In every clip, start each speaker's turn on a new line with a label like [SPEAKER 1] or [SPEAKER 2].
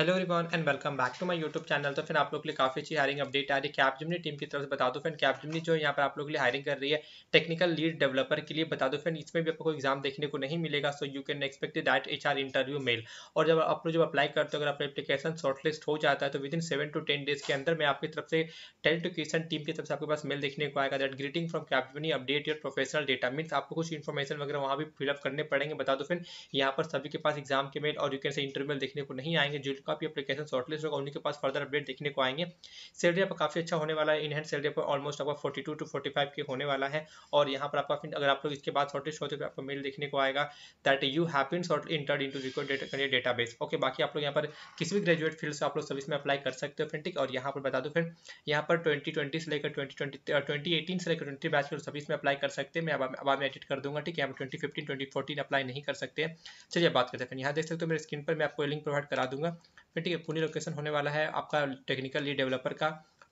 [SPEAKER 1] Hello everyone and welcome back to my YouTube channel तो फिर आप लोग के लिए काफ़ी अच्छी हायरिंग अपडेट आ रही है कैपजिमनी टीम की तरफ से बता दो फ्रेंड कैपजिमनी जो यहाँ पर आप लोग के लिए हायरिंग कर रही है टेक्निकल लीड डेवलपर के लिए बता दो फ्रेंड इसमें भी आपको एग्जाम देखने को नहीं मिलेगा so you can expect that H interview mail और जब आप लोग जब अप्लाई करते हो अगर आपका एप्लीकेशन शॉर्टलिस्ट हो जाता है तो within seven to ten days के अंदर मैं आपकी तरफ से टेलीटोकेशन टीम की तरफ से आपके पास मेल देखने को आएगा that greeting from Capgemini update your professional data means आपको कुछ इन्फॉर्मेशन वगैरह वहाँ भी फिलअप करने पड़ेंगे बता दो फ्रेंड यहाँ पर सभी के पास एग्जाम के मेल और you can see interview mail देखने को नहीं आएंगे जो काफी आपकी अपलीकेशन शॉर्टलिस्ट होगा उनके पास फर्दर अपडेट देखने को आएंगे सैलरी आपका काफ़ी अच्छा होने वाला है इन हैंड सैलरी ऑलमोस्ट आपका forty two to forty five की होने वाला है और यहाँ पर आपका अगर आप लोग इसके बाद शॉर्टलिस्ट होते तो आपको मेल देखने को आएगा that you have in short entered to record database okay बाकी आप लोग यहाँ पर किसी भी ग्रेजुएट फील्ड से आप लोग सर्विस में अप्लाई कर सकते हो फिर ठीक और यहाँ पर बता दो फिर यहाँ पर ट्वेंटी ट्वेंटी से लेकर ट्वेंटी ट्वेंटी ट्वेंटी एटीन से लेकर ट्वेंटी बैच के सर्विस में अप्लाई कर सकते हैं मैं अब आप एडिट कर दूंगा ठीक है हम twenty fifteen twenty fourteen apply नहीं कर सकते चलिए बात करते हैं फिर यहाँ देख सकते हो मेरे स्क्रीन पर मैं आपको लिंक प्रोवाइड करा दूंगा फिर ठीक है पुणे लोकेशन होने वाला है आपका टेक्निकल लीड डेवलपर का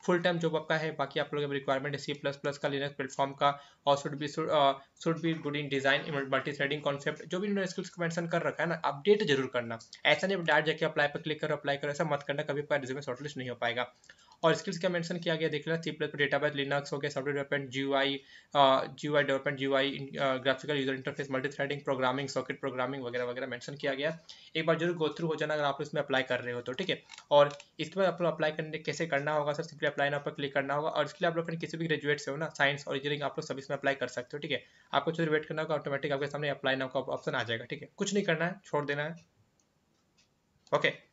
[SPEAKER 1] फुल टाइम जॉब आपका है बाकी आप लोगों की रिक्वायरमेंट है सी प्लस प्लस का लिनक्स प्लेटफॉर्म का और should be should be good in design multi threading concept जो भी इन्होंने स्किल्स को मेंशन कर रखा है ना अपडेट जरूर करना ऐसा नहीं डायरेक्ट जाके अप्लाई पर क्लिक करो अप्लाई करो ऐसा मत करना कभी रिज्यूमे शॉर्टलिस्ट नहीं हो पाएगा और स्किल्स का मेंशन किया गया देख लेना सी प्लस बेस लिनक्स हो गया software development G I G I development G I graphical user interface multi threading programming socket programming वगैरह वगैरह मैंशन किया गया एक बार जरूर गो थ्रू हो जाना अगर आप इसमें अप्लाई कर रहे हो तो ठीक है और इसके बाद आप लोग अप्लाई करने कैसे करना होगा सर सिंपली अप्लाई नाउ पर क्लिक करना होगा और इसके लिए आप लोग किसी भी ग्रेजुएट से हो ना साइंस और इंजीनियरिंग आप लोग सभी इसमें अप्लाई कर सकते हो ठीक है आपको चलिए वेट करना होगा ऑटोमेटिक आपके सामने अप्लाई नाउ का ऑप्शन आ जाएगा ठीक है कुछ नहीं करना है छोड़ देना है ओके okay.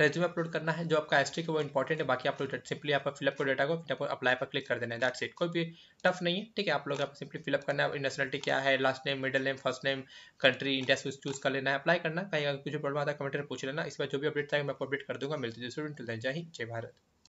[SPEAKER 1] रेज्यूम अपलोड करना है जो आपका एस है वो इंपॉर्टेंट है बाकी आप लोग सिंपली आप फिलअप को डेटा को फिर आपको अप्लाई पर क्लिक कर देना है दैट सेट कोई भी टफ नहीं है ठीक है आप लोग आप सिंपली फिलअप करना है नेशनलिटी क्या है last name middle name first name country India से चूज कर लेना है अप्लाई करना कहीं अगर कुछ प्रॉब्लम आता है कमेंट में पूछ लेना इस बार जो भी अपडेट आएगा मैं आपको अपडेट कर दूंगा मिलते जय हिंद जय भारत